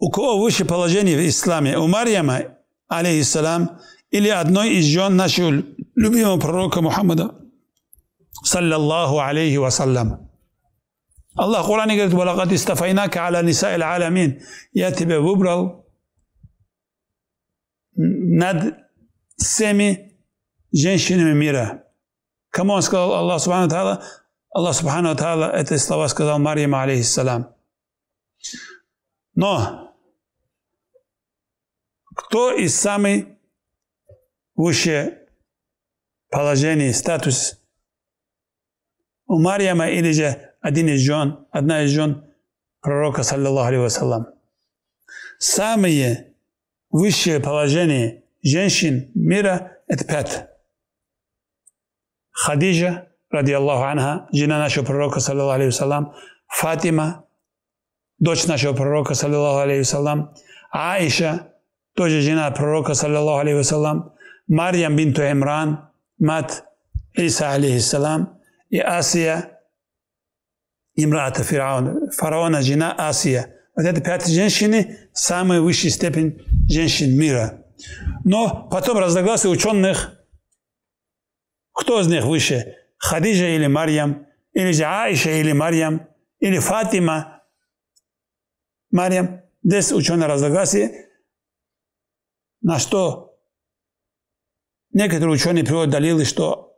У кого выше положение в исламе у Марьяма, алейхиссалам, или одной из жен нашего любимого пророка Мухаммада, саллаллаху алейхи вассалям. Аллах в Коране говорит, «Валакат истафайнака аля ниса нисаил аламин». Я тебя выбрал над всеми женщинами мира. Кому он сказал Аллах Субхану Тааля? Аллах Субхану Тааля эти слова сказал Марьям, алейхиссалам. Но кто из самый высшее положение, статус у Марьяма или же один из жен, одна из жен пророка, саллиллаху алейхи вассалам. Самые высшее положение женщин мира – это пять. Хадижа, ради Аллаху анха, жена нашего пророка, саллиллаху алейхи Фатима, дочь нашего пророка, саллиллаху алейхи Аиша, тоже жена пророка, саллиллаху алейхи вассалам, Марьям бинту Имран, мат Иса, алейхи алейхиссалам, и Асия, имрата фараона, фараона жена Асия. Вот это пять женщины, самая высшая степень женщин мира. Но потом разногласия ученых, кто из них выше, Хадижа или Марьям, или же Аиша или Марьям, или Фатима – Марьям, здесь ученые разногласия, на что некоторые ученые приводят далилы, что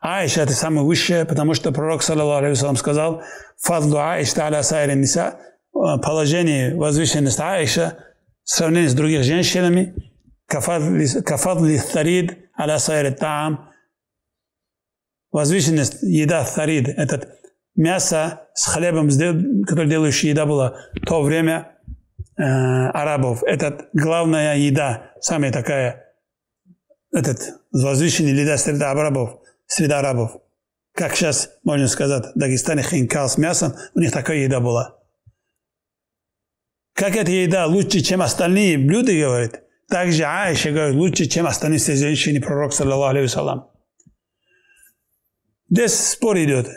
Аиша – это самое высшее, потому что пророк, саллаллаху алейхи сказал «Фадлу Аиша аля сайри ниса» э, положение возвышенность Аиша в сравнении с другими женщинами «Кафадли тарид аля сайри таам» возвышенность еда тарид, этот мясо с хлебом, которое делающая еда была в то время э, арабов. Это главная еда, самая такая, этот возвышенный еда среди арабов, среди арабов. Как сейчас можно сказать, в Дагестане хинкал с мясом, у них такая еда была. Как эта еда лучше, чем остальные блюда, говорит. Также Аиша говорит, лучше, чем остальные все женщины, пророк, саллаллаху алейхи Здесь спор идет.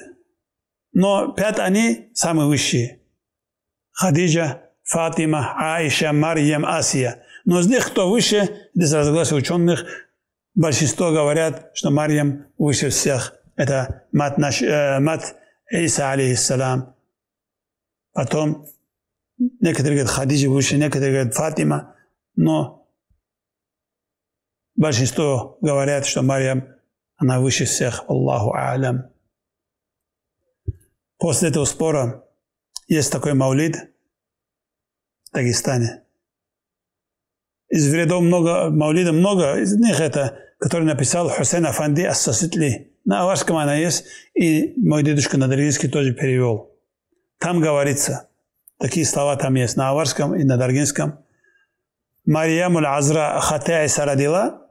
Но пять они самые высшие. Хадиджа, Фатима, Аиша, Марьям, Асия. Но из них кто выше, здесь разногласия ученых, большинство говорят, что Марьям выше всех. Это мат, наш, э, мат Иса, алейхиссалам. Потом некоторые говорят Хадиджа выше, некоторые говорят Фатима. Но большинство говорят, что Марьям, она выше всех. Аллаху Алям. После этого спора есть такой маулид в Дагестане. Из вредов много, маулида много, из них это, который написал Хусейн Афанди Ассаситли. На аварском она есть, и мой дедушка на даргинский тоже перевел. Там говорится, такие слова там есть, на аварском и на даргинском. Марьямуль Азра Хатяйса сарадила,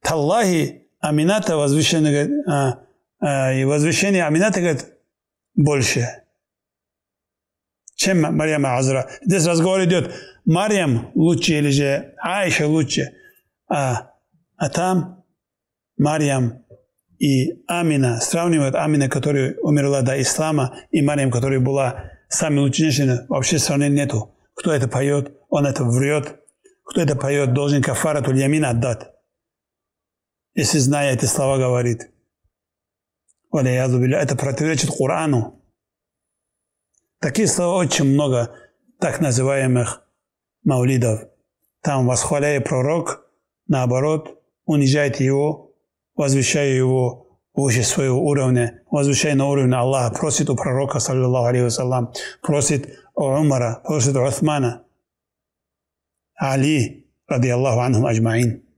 Таллахи Амината возвещение, а, э, а, э, и возвещение Амината говорит, больше, чем Марьяма Азра. Здесь разговор идет, Марьям лучше или же Аиша лучше, а, а там Марьям и Амина, сравнивают Амина, которая умерла до ислама, и Марьям, которая была самой лучшей женщиной, вообще сравнения нету. Кто это поет, он это врет. Кто это поет, должен кафарату ямин отдать. Если знает, эти слова, говорит – это противоречит Корану. Таких слова очень много, так называемых маулидов. Там, восхваляя пророк, наоборот, унижает его, возвещая его выше своего уровня, возвещая на уровень Аллаха, просит у пророка, саллиллаху алейхи вассалам, просит у Умара, просит у Усмана, Али, ради Аллаху анхум аджмаин.